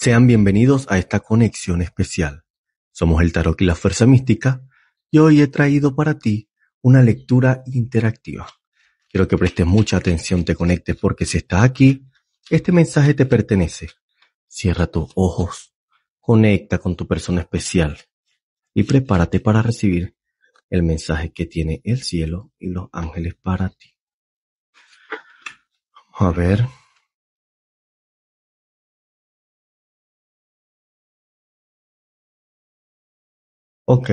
Sean bienvenidos a esta conexión especial. Somos el Tarot y la Fuerza Mística y hoy he traído para ti una lectura interactiva. Quiero que prestes mucha atención, te conectes porque si estás aquí, este mensaje te pertenece. Cierra tus ojos, conecta con tu persona especial y prepárate para recibir el mensaje que tiene el cielo y los ángeles para ti. A ver. Ok.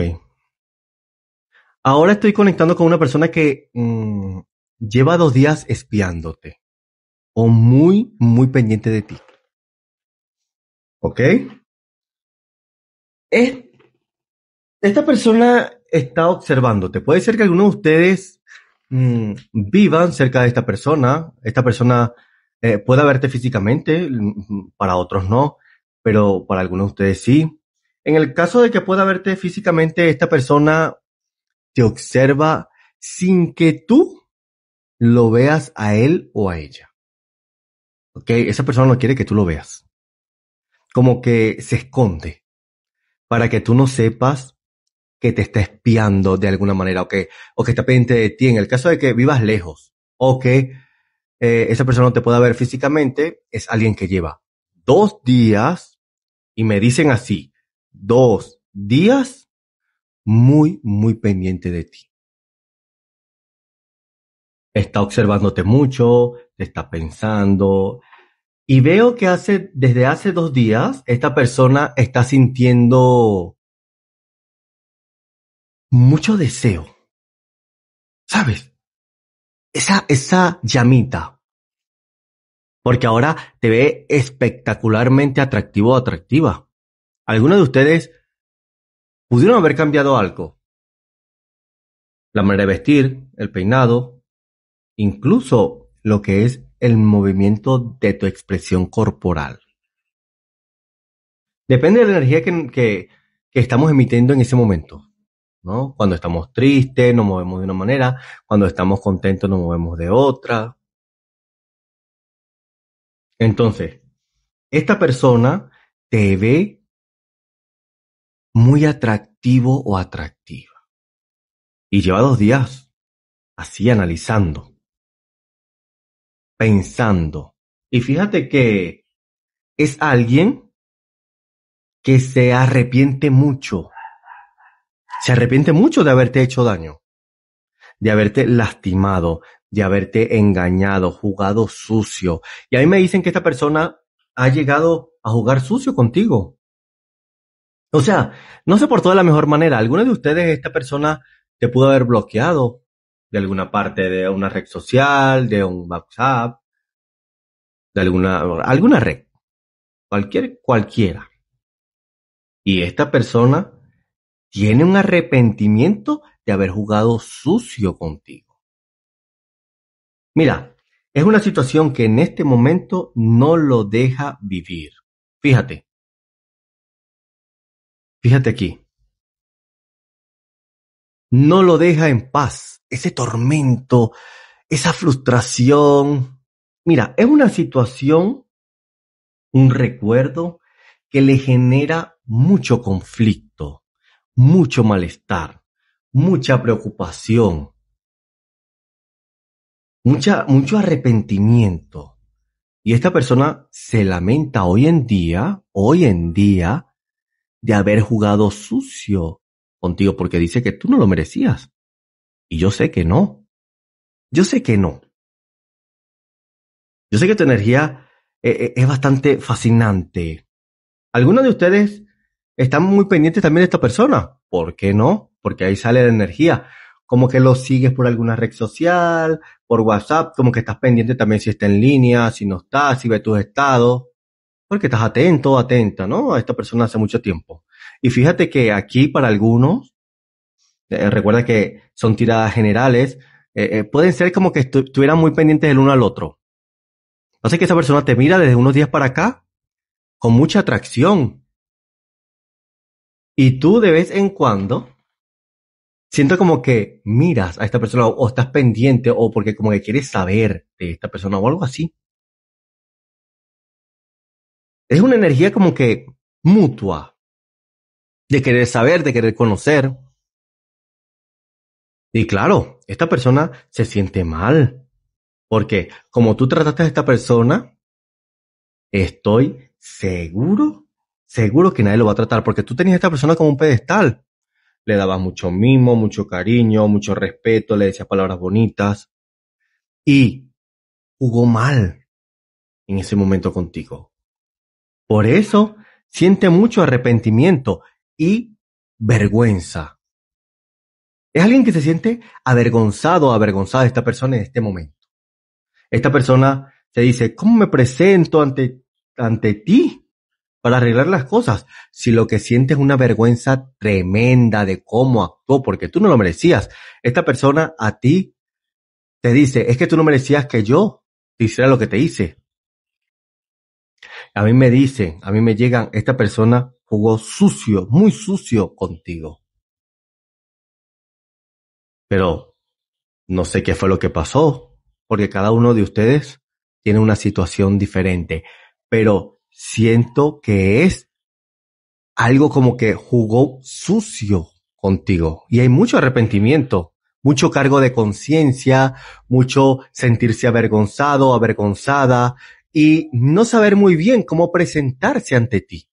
Ahora estoy conectando con una persona que mm, lleva dos días espiándote o muy, muy pendiente de ti. ¿Ok? esta persona está observándote. Puede ser que alguno de ustedes mm, vivan cerca de esta persona. Esta persona eh, pueda verte físicamente, mm, para otros no, pero para algunos de ustedes sí. En el caso de que pueda verte físicamente, esta persona te observa sin que tú lo veas a él o a ella. ¿Ok? Esa persona no quiere que tú lo veas. Como que se esconde para que tú no sepas que te está espiando de alguna manera o que, o que está pendiente de ti. En el caso de que vivas lejos o que eh, esa persona no te pueda ver físicamente, es alguien que lleva dos días y me dicen así, dos días muy, muy pendiente de ti. Está observándote mucho, te está pensando. Y veo que hace, desde hace dos días, esta persona está sintiendo mucho deseo. ¿Sabes? Esa, esa llamita. Porque ahora te ve espectacularmente atractivo o atractiva algunos de ustedes pudieron haber cambiado algo. La manera de vestir, el peinado, incluso lo que es el movimiento de tu expresión corporal. Depende de la energía que, estamos emitiendo en ese momento. ¿no? Cuando estamos tristes nos movemos de una manera, cuando estamos contentos nos movemos de otra. Entonces, esta persona te ve muy atractivo o atractiva. Y lleva dos días así analizando, pensando. Y fíjate que es alguien que se arrepiente mucho. Se arrepiente mucho de haberte hecho daño, de haberte lastimado, de haberte engañado, jugado sucio. Y a mí me dicen que esta persona ha llegado a jugar sucio contigo. O sea, no se portó de la mejor manera. ¿Alguno de ustedes, esta persona, te pudo haber bloqueado de alguna parte de una red social, de un WhatsApp, de alguna, alguna red? Cualquier, cualquiera. Y esta persona tiene un arrepentimiento de haber jugado sucio contigo. Mira, es una situación que en este momento no lo deja vivir. Fíjate, Fíjate aquí. No lo deja en paz. Ese tormento, esa frustración. Mira, es una situación, un recuerdo que le genera mucho conflicto, mucho malestar, mucha preocupación, mucha, mucho arrepentimiento. Y esta persona se lamenta hoy en día, hoy en día, de haber jugado sucio contigo porque dice que tú no lo merecías. Y yo sé que no. Yo sé que no. Yo sé que tu energía eh, eh, es, bastante fascinante. Algunos de ustedes están muy pendientes también de esta persona. ¿Por qué no? Porque ahí sale la energía. Como que lo sigues por alguna red social, por WhatsApp, como que estás pendiente también si está en línea, si no está, si ve tus estados porque estás atento, atenta, ¿no? A esta persona hace mucho tiempo. Y fíjate que aquí para algunos, eh, recuerda que son tiradas generales, eh, eh, pueden ser como que estuvieran muy pendientes el uno al otro. sé que esa persona te mira desde unos días para acá con mucha atracción. Y tú de vez en cuando siento como que miras a esta persona o estás pendiente o porque como que quieres saber de esta persona o algo así es una energía como que mutua, de querer saber, de querer conocer. Y claro, esta persona se siente mal, porque como tú trataste a esta persona, estoy seguro, seguro que nadie lo va a tratar, porque tú tenías a esta persona como un pedestal. Le dabas mucho mimo, mucho cariño, mucho respeto, le decías palabras bonitas. Y jugó mal en ese momento contigo. Por eso siente mucho arrepentimiento y vergüenza. Es alguien que se siente avergonzado, avergonzada de esta persona en este momento. Esta persona se dice, ¿cómo me presento ante, ante ti para arreglar las cosas? Si lo que siente es una vergüenza tremenda de cómo actuó, porque tú no lo merecías. Esta persona a ti te dice, es que tú no merecías que yo hiciera lo que te hice. A mí me dicen, a mí me llegan, esta persona jugó sucio, muy sucio contigo. Pero no sé qué fue lo que pasó, porque cada uno de ustedes tiene una situación diferente, pero siento que es algo como que jugó sucio contigo. Y hay mucho arrepentimiento, mucho cargo de conciencia, mucho sentirse avergonzado, avergonzada, y no saber muy bien cómo presentarse ante ti.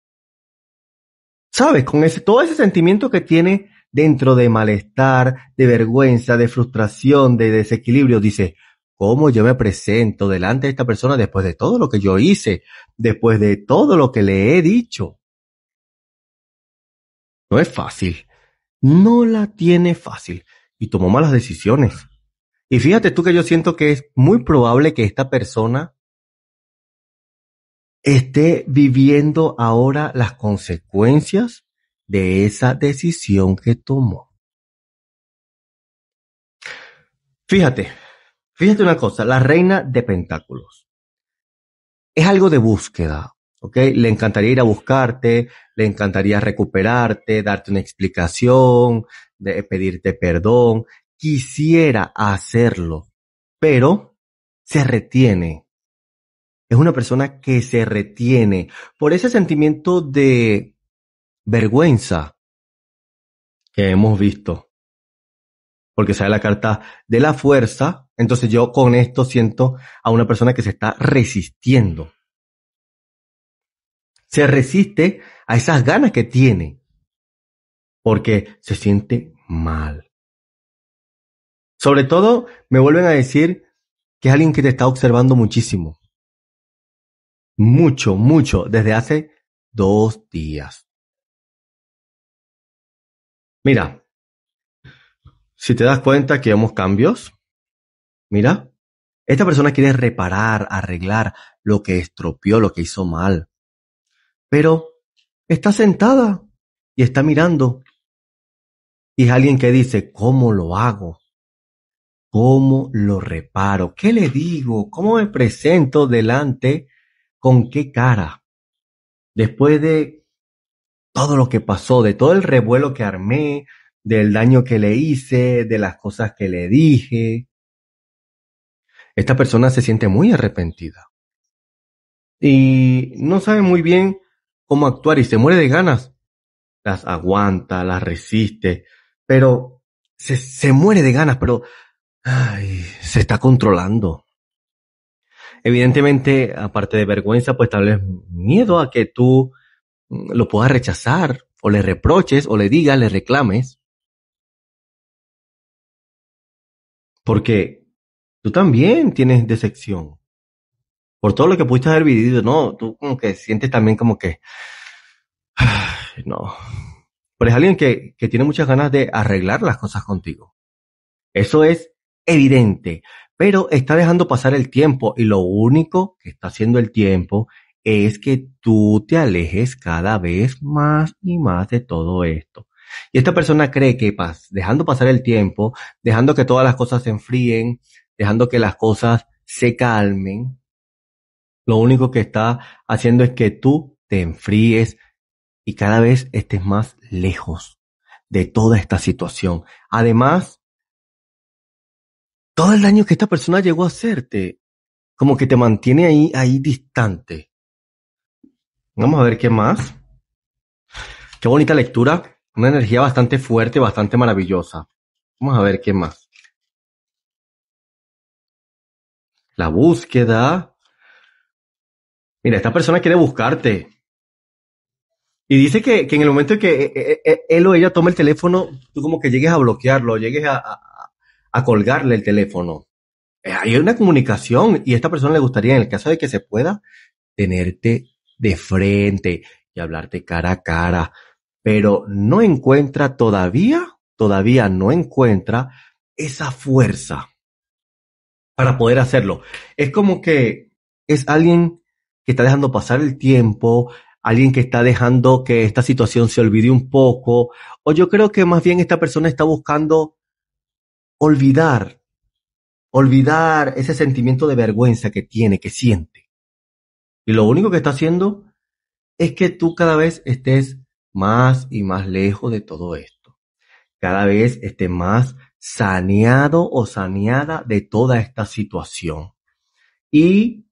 ¿Sabes? Con ese, todo ese sentimiento que tiene dentro de malestar, de vergüenza, de frustración, de desequilibrio, dice, ¿cómo yo me presento delante de esta persona después de todo lo que yo hice, después de todo lo que le he dicho? No es fácil. No la tiene fácil y tomó malas decisiones. Y fíjate tú que yo siento que es muy probable que esta persona esté viviendo ahora las consecuencias de esa decisión que tomó. Fíjate, fíjate una cosa, la reina de pentáculos es algo de búsqueda, ¿ok? Le encantaría ir a buscarte, le encantaría recuperarte, darte una explicación, de pedirte perdón, quisiera hacerlo, pero se retiene es una persona que se retiene por ese sentimiento de vergüenza que hemos visto. Porque sale la carta de la fuerza, entonces yo con esto siento a una persona que se está resistiendo. Se resiste a esas ganas que tiene, porque se siente mal. Sobre todo, me vuelven a decir que es alguien que te está observando muchísimo mucho, mucho, desde hace dos días. Mira, si te das cuenta que vemos cambios, mira, esta persona quiere reparar, arreglar lo que estropeó, lo que hizo mal, pero está sentada y está mirando. Y es alguien que dice, ¿cómo lo hago? ¿Cómo lo reparo? ¿Qué le digo? ¿Cómo me presento delante ¿Con qué cara? Después de todo lo que pasó, de todo el revuelo que armé, del daño que le hice, de las cosas que le dije, esta persona se siente muy arrepentida. Y no sabe muy bien cómo actuar y se muere de ganas. Las aguanta, las resiste, pero se, muere de ganas, pero ay, se está controlando evidentemente, aparte de vergüenza, pues tal vez miedo a que tú mm, lo puedas rechazar o le reproches o le digas, le reclames. Porque tú también tienes decepción. Por todo lo que pudiste haber vivido, no, tú como que sientes también como que, no. Pero es alguien que, que tiene muchas ganas de arreglar las cosas contigo. Eso es evidente pero está dejando pasar el tiempo y lo único que está haciendo el tiempo es que tú te alejes cada vez más y más de todo esto. Y esta persona cree que pas dejando pasar el tiempo, dejando que todas las cosas se enfríen, dejando que las cosas se calmen, lo único que está haciendo es que tú te enfríes y cada vez estés más lejos de toda esta situación. Además, todo el daño que esta persona llegó a hacerte, como que te mantiene ahí, ahí distante. Vamos a ver qué más. Qué bonita lectura. Una energía bastante fuerte, bastante maravillosa. Vamos a ver qué más. La búsqueda. Mira, esta persona quiere buscarte. Y dice que, en el momento en que eh, eh, eh, él o ella toma el teléfono, tú como que llegues a bloquearlo, llegues a a colgarle el teléfono. Eh, hay una comunicación y a esta persona le gustaría, en el caso de que se pueda, tenerte de frente y hablarte cara a cara, pero no encuentra todavía, todavía no encuentra esa fuerza para poder hacerlo. Es como que es alguien que está dejando pasar el tiempo, alguien que está dejando que esta situación se olvide un poco, o yo creo que más bien esta persona está buscando olvidar, olvidar ese sentimiento de vergüenza que tiene, que siente. Y lo único que está haciendo es que tú cada vez estés más y más lejos de todo esto. Cada vez estés más saneado o saneada de toda esta situación. Y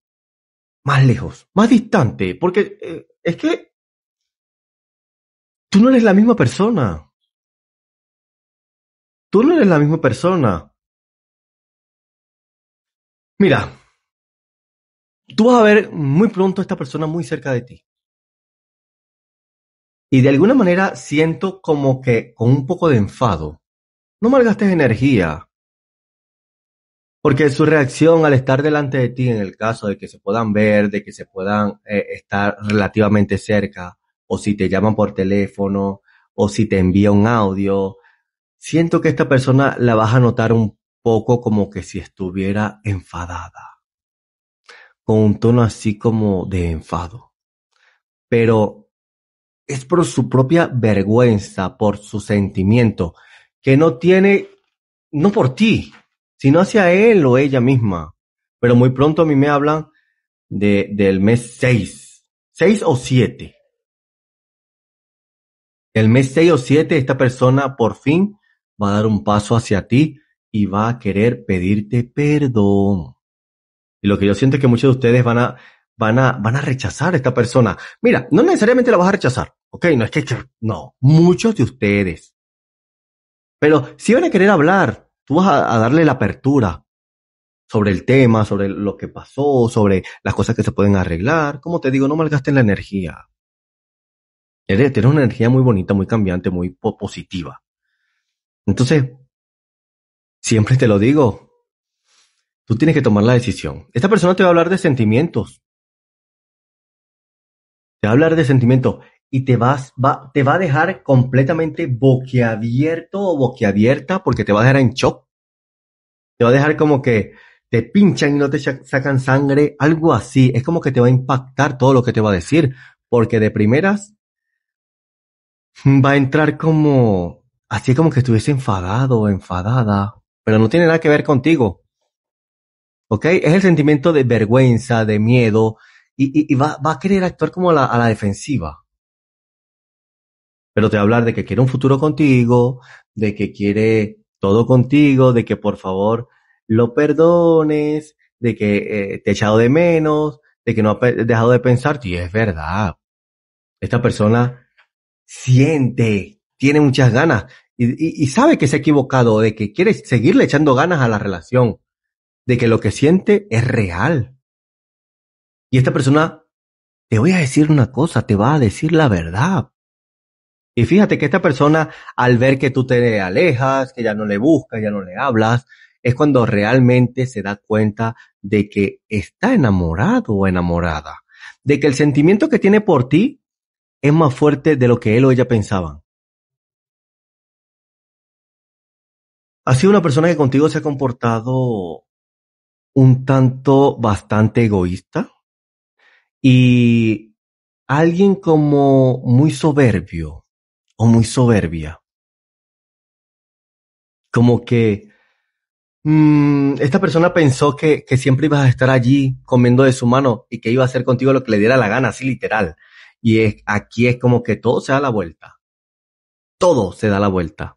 más lejos, más distante, porque eh, es que tú no eres la misma persona. Tú no eres la misma persona. Mira, tú vas a ver muy pronto a esta persona muy cerca de ti. Y de alguna manera siento como que con un poco de enfado. No malgastes energía. Porque su reacción al estar delante de ti, en el caso de que se puedan ver, de que se puedan eh, estar relativamente cerca, o si te llaman por teléfono, o si te envía un audio, Siento que esta persona la vas a notar un poco como que si estuviera enfadada, con un tono así como de enfado. Pero es por su propia vergüenza, por su sentimiento, que no tiene, no por ti, sino hacia él o ella misma. Pero muy pronto a mí me hablan de, del mes 6, 6 o 7. El mes 6 o 7 esta persona por fin va a dar un paso hacia ti y va a querer pedirte perdón. Y lo que yo siento es que muchos de ustedes van a, van a, van a rechazar a esta persona. Mira, no necesariamente la vas a rechazar, ¿ok? No es que, no, muchos de ustedes. Pero si van a querer hablar, tú vas a, darle la apertura sobre el tema, sobre lo que pasó, sobre las cosas que se pueden arreglar. Como te digo, no malgasten la energía. Tienes una energía muy bonita, muy cambiante, muy positiva. Entonces, siempre te lo digo, tú tienes que tomar la decisión. Esta persona te va a hablar de sentimientos. Te va a hablar de sentimientos y te, vas, va, te va a dejar completamente boquiabierto o boquiabierta porque te va a dejar en shock. Te va a dejar como que te pinchan y no te sacan sangre, algo así. Es como que te va a impactar todo lo que te va a decir porque de primeras va a entrar como Así como que estuviese enfadado o enfadada, pero no tiene nada que ver contigo. ¿Ok? Es el sentimiento de vergüenza, de miedo, y, va, a querer actuar como a la defensiva. Pero te va a hablar de que quiere un futuro contigo, de que quiere todo contigo, de que por favor lo perdones, de que eh, te he echado de menos, de que no ha dejado de pensar, y es verdad. Esta persona siente tiene muchas ganas y, sabe que se ha equivocado, de que quiere seguirle echando ganas a la relación, de que lo que siente es real. Y esta persona, te voy a decir una cosa, te va a decir la verdad. Y fíjate que esta persona, al ver que tú te alejas, que ya no le buscas, ya no le hablas, es cuando realmente se da cuenta de que está enamorado o enamorada, de que el sentimiento que tiene por ti es más fuerte de lo que él o ella pensaban. ha sido una persona que contigo se ha comportado un tanto bastante egoísta y alguien como muy soberbio o muy soberbia. Como que mm, esta persona pensó que, que siempre ibas a estar allí comiendo de su mano y que iba a hacer contigo lo que le diera la gana, así literal. Y aquí es como que todo se da la vuelta. Todo se da la vuelta.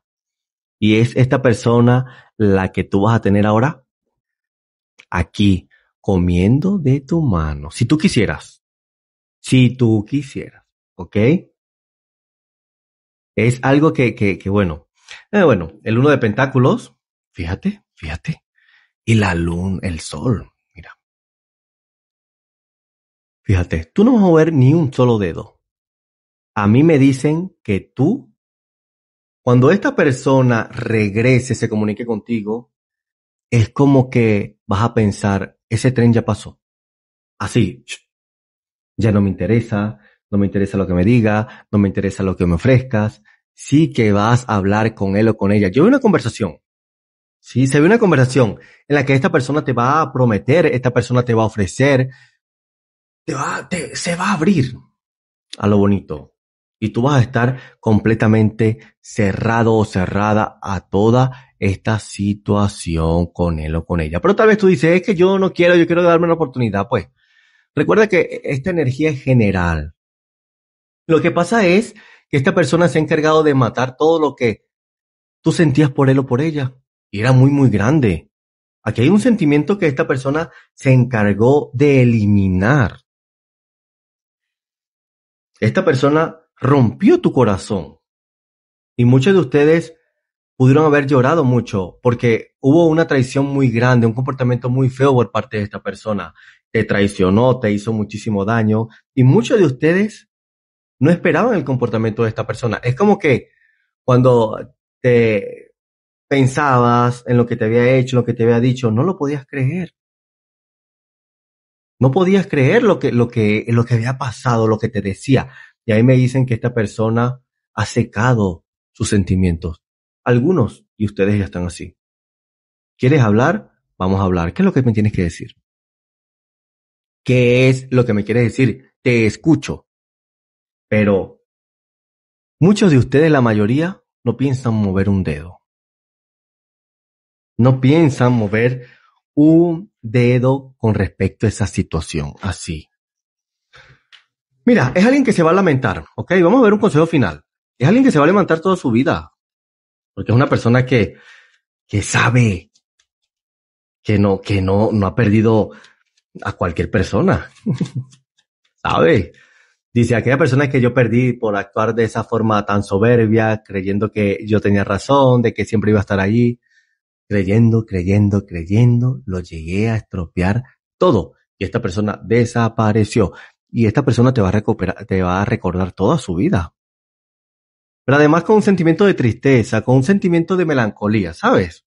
Y es esta persona la que tú vas a tener ahora aquí, comiendo de tu mano. Si tú quisieras. Si tú quisieras. ¿Ok? Es algo que, que, que bueno. Eh, bueno, el uno de pentáculos. Fíjate, fíjate. Y la luna, el sol. Mira. Fíjate, tú no vas a mover ni un solo dedo. A mí me dicen que tú cuando esta persona regrese, se comunique contigo, es como que vas a pensar, ese tren ya pasó. Así, ya no me interesa, no me interesa lo que me diga, no me interesa lo que me ofrezcas. Sí que vas a hablar con él o con ella. Yo veo una conversación. Sí, se ve una conversación en la que esta persona te va a prometer, esta persona te va a ofrecer, te va, te, se va a abrir a lo bonito y tú vas a estar completamente cerrado o cerrada a toda esta situación con él o con ella. Pero tal vez tú dices, es que yo no quiero, yo quiero darme una oportunidad. Pues recuerda que esta energía es general. Lo que pasa es que esta persona se ha encargado de matar todo lo que tú sentías por él o por ella. Y era muy, muy grande. Aquí hay un sentimiento que esta persona se encargó de eliminar. Esta persona rompió tu corazón. Y muchos de ustedes pudieron haber llorado mucho porque hubo una traición muy grande, un comportamiento muy feo por parte de esta persona. Te traicionó, te hizo muchísimo daño y muchos de ustedes no esperaban el comportamiento de esta persona. Es como que cuando te pensabas en lo que te había hecho, lo que te había dicho, no lo podías creer. No podías creer lo que, lo que, lo que había pasado, lo que te decía. Y ahí me dicen que esta persona ha secado sus sentimientos. Algunos, y ustedes ya están así. ¿Quieres hablar? Vamos a hablar. ¿Qué es lo que me tienes que decir? ¿Qué es lo que me quieres decir? Te escucho. Pero muchos de ustedes, la mayoría, no piensan mover un dedo. No piensan mover un dedo con respecto a esa situación, así. Mira, es alguien que se va a lamentar, ¿ok? Vamos a ver un consejo final. Es alguien que se va a lamentar toda su vida, porque es una persona que, que sabe que no, que no, no ha perdido a cualquier persona, ¿sabe? Dice, aquella persona que yo perdí por actuar de esa forma tan soberbia, creyendo que yo tenía razón, de que siempre iba a estar allí, creyendo, creyendo, creyendo, lo llegué a estropear todo. Y esta persona desapareció y esta persona te va a, recordar toda su vida. Pero además con un sentimiento de tristeza, con un sentimiento de melancolía, ¿sabes?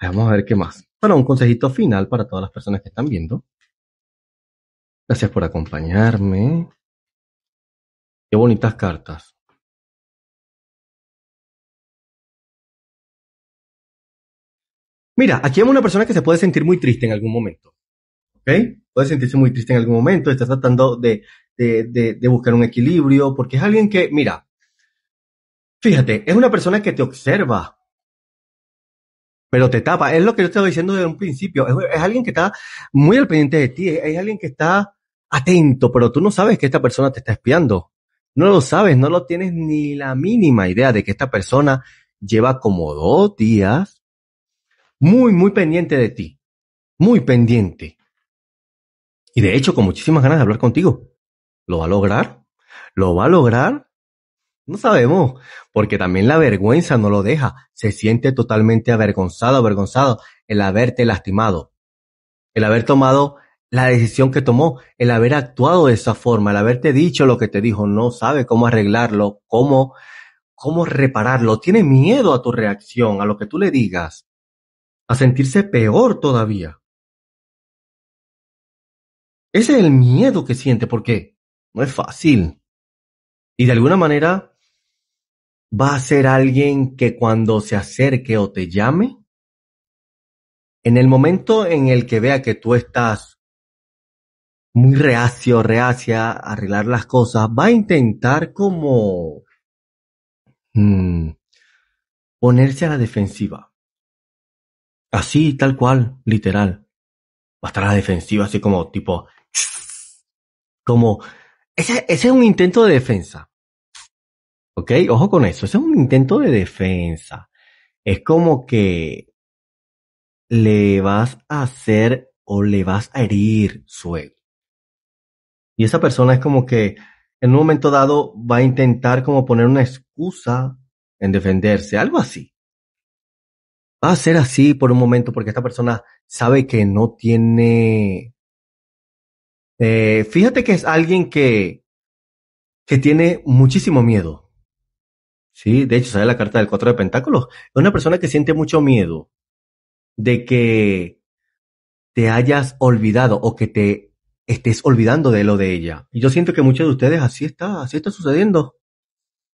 Vamos a ver qué más. Bueno, un consejito final para todas las personas que están viendo. Gracias por acompañarme. Qué bonitas cartas. Mira, aquí hay una persona que se puede sentir muy triste en algún momento. ¿Ok? puede sentirse muy triste en algún momento, está tratando de, de, buscar un equilibrio, porque es alguien que, mira, fíjate, es una persona que te observa, pero te tapa. Es lo que yo estaba diciendo desde un principio. Es, alguien que está muy al pendiente de ti. es, alguien que está atento, pero tú no sabes que esta persona te está espiando. No lo sabes, no lo tienes ni la mínima idea de que esta persona lleva como dos días muy, muy pendiente de ti. Muy pendiente. Y de hecho, con muchísimas ganas de hablar contigo. ¿Lo va a lograr? ¿Lo va a lograr? No sabemos, porque también la vergüenza no lo deja. Se siente totalmente avergonzado, avergonzado el haberte lastimado, el haber tomado la decisión que tomó, el haber actuado de esa forma, el haberte dicho lo que te dijo, no sabe cómo arreglarlo, cómo, cómo repararlo, tiene miedo a tu reacción, a lo que tú le digas, a sentirse peor todavía. Ese es el miedo que siente porque no es fácil. Y de alguna manera va a ser alguien que cuando se acerque o te llame, en el momento en el que vea que tú estás muy reacio, reacia a arreglar las cosas, va a intentar como mm, ponerse a la defensiva. Así, tal cual, literal. Va a estar a la defensiva, así como tipo, como, ese, ese es un intento de defensa. ¿Ok? Ojo con eso, ese es un intento de defensa. Es como que le vas a hacer o le vas a herir su Y esa persona es como que en un momento dado va a intentar como poner una excusa en defenderse, algo así. Va a ser así por un momento porque esta persona sabe que no tiene eh, fíjate que es alguien que, que tiene muchísimo miedo. Sí, de hecho, sale la carta del cuatro de Pentáculos. Es una persona que siente mucho miedo de que te hayas olvidado o que te estés olvidando de lo de ella. Y yo siento que muchos de ustedes así está, así está sucediendo.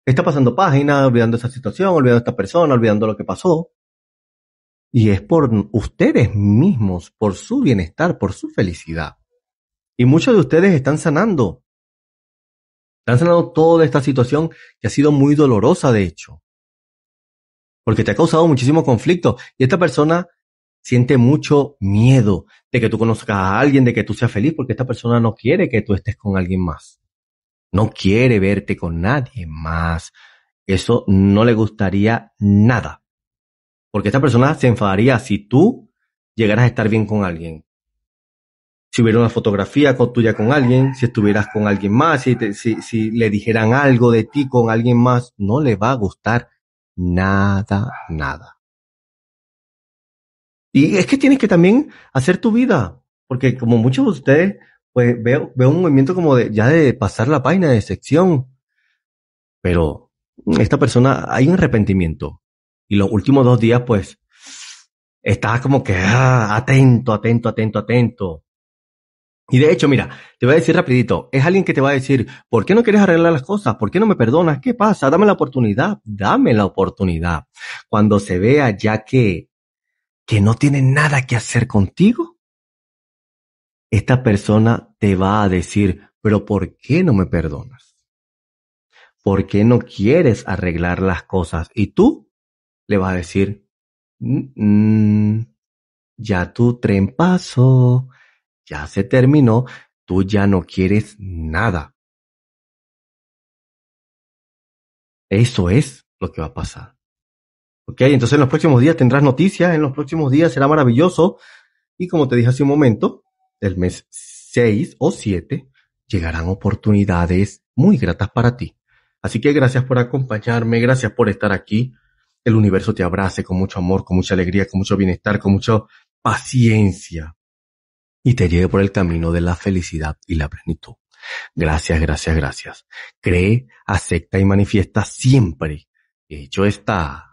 Está pasando página, olvidando esa situación, olvidando esta persona, olvidando lo que pasó. Y es por ustedes mismos, por su bienestar, por su felicidad. Y muchos de ustedes están sanando. Están sanando toda esta situación que ha sido muy dolorosa, de hecho. Porque te ha causado muchísimo conflicto. Y esta persona siente mucho miedo de que tú conozcas a alguien, de que tú seas feliz, porque esta persona no quiere que tú estés con alguien más. No quiere verte con nadie más. Eso no le gustaría nada. Porque esta persona se enfadaría si tú llegaras a estar bien con alguien si hubiera una fotografía con, tuya con alguien, si estuvieras con alguien más, si, si, le dijeran algo de ti con alguien más, no le va a gustar nada, nada. Y es que tienes que también hacer tu vida, porque como muchos de ustedes, pues veo, un movimiento como de ya de pasar la página de sección, pero esta persona hay un arrepentimiento y los últimos dos días pues está como que ah, atento, atento, atento, atento y de hecho, mira, te voy a decir rapidito, es alguien que te va a decir, ¿por qué no quieres arreglar las cosas? ¿Por qué no me perdonas? ¿Qué pasa? Dame la oportunidad, dame la oportunidad. Cuando se vea ya que, que no tiene nada que hacer contigo, esta persona te va a decir, pero ¿por qué no me perdonas? ¿Por qué no quieres arreglar las cosas? Y tú le vas a decir, mm, mm, ya tu tren pasó, ya se terminó, tú ya no quieres nada. Eso es lo que va a pasar. ¿Ok? Entonces en los próximos días tendrás noticias, en los próximos días será maravilloso. Y como te dije hace un momento, el mes 6 o 7 llegarán oportunidades muy gratas para ti. Así que gracias por acompañarme, gracias por estar aquí. El universo te abrace con mucho amor, con mucha alegría, con mucho bienestar, con mucha paciencia y te llegue por el camino de la felicidad y la plenitud. Gracias, gracias, gracias. Cree, acepta y manifiesta siempre. Hecho está.